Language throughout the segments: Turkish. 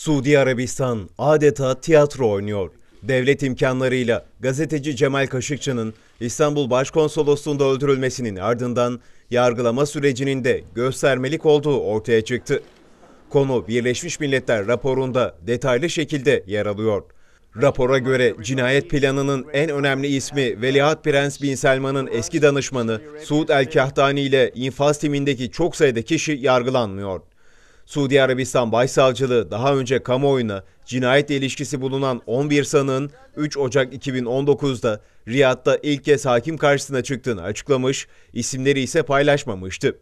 Suudi Arabistan adeta tiyatro oynuyor. Devlet imkanlarıyla gazeteci Cemal Kaşıkçı'nın İstanbul Başkonsolosluğu'nda öldürülmesinin ardından yargılama sürecinin de göstermelik olduğu ortaya çıktı. Konu Birleşmiş Milletler raporunda detaylı şekilde yer alıyor. Rapora göre cinayet planının en önemli ismi Veliaht Prens Bin Selman'ın eski danışmanı Suud El Kahtani ile infaz timindeki çok sayıda kişi yargılanmıyor. Suudi Arabistan Başsavcılığı daha önce kamuoyuna cinayetle ilişkisi bulunan 11 sanığın 3 Ocak 2019'da Riyad'da ilk kez hakim karşısına çıktığını açıklamış, isimleri ise paylaşmamıştı.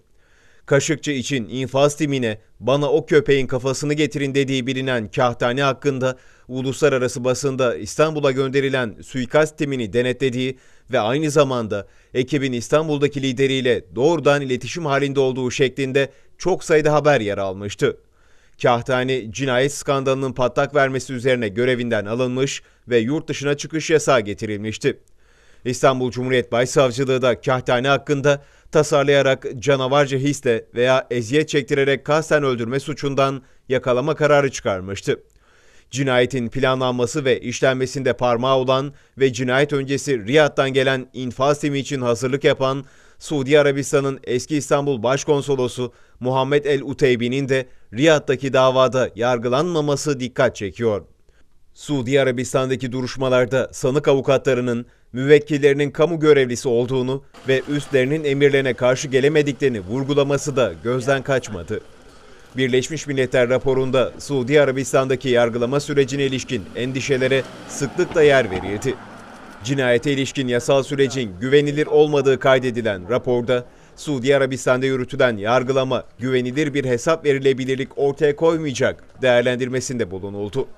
Kaşıkçı için infaz timine bana o köpeğin kafasını getirin dediği bilinen kahtane hakkında uluslararası basında İstanbul'a gönderilen suikast timini denetlediği ve aynı zamanda ekibin İstanbul'daki lideriyle doğrudan iletişim halinde olduğu şeklinde çok sayıda haber yer almıştı. Kahtani cinayet skandalının patlak vermesi üzerine görevinden alınmış ve yurt dışına çıkış yasağı getirilmişti. İstanbul Cumhuriyet Başsavcılığı da Kahtani hakkında tasarlayarak canavarca hisle veya eziyet çektirerek kasten öldürme suçundan yakalama kararı çıkarmıştı. Cinayetin planlanması ve işlenmesinde parmağı olan ve cinayet öncesi Riyad'dan gelen infaz timi için hazırlık yapan Suudi Arabistan'ın eski İstanbul Başkonsolosu Muhammed El Uteybi'nin de Riyad'daki davada yargılanmaması dikkat çekiyor. Suudi Arabistan'daki duruşmalarda sanık avukatlarının müvekkillerinin kamu görevlisi olduğunu ve üstlerinin emirlerine karşı gelemediklerini vurgulaması da gözden kaçmadı. Birleşmiş Milletler raporunda Suudi Arabistan'daki yargılama sürecine ilişkin endişelere sıklıkla yer verildi. Cinayete ilişkin yasal sürecin güvenilir olmadığı kaydedilen raporda Suudi Arabistan'da yürütülen yargılama güvenilir bir hesap verilebilirlik ortaya koymayacak değerlendirmesinde bulunuldu.